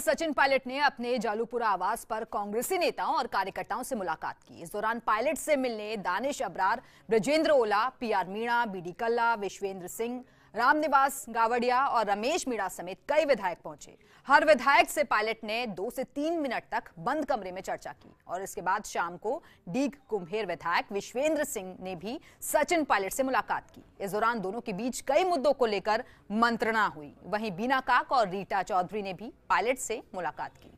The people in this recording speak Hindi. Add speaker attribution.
Speaker 1: सचिन पायलट ने अपने जालूपुरा आवास पर कांग्रेसी नेताओं और कार्यकर्ताओं से मुलाकात की इस दौरान पायलट से मिलने दानिश अबरार ब्रजेंद्र ओला पीआर मीणा बीडी कल्ला विश्वेंद्र सिंह रामनिवास गावड़िया और रमेश मीणा समेत कई विधायक पहुंचे हर विधायक से पायलट ने दो से तीन मिनट तक बंद कमरे में चर्चा की और इसके बाद शाम को डीग कुंभेर विधायक विश्वेंद्र सिंह ने भी सचिन पायलट से मुलाकात की इस दौरान दोनों के बीच कई मुद्दों को लेकर मंत्रणा हुई वहीं बीना काक और रीटा चौधरी ने भी पायलट से मुलाकात की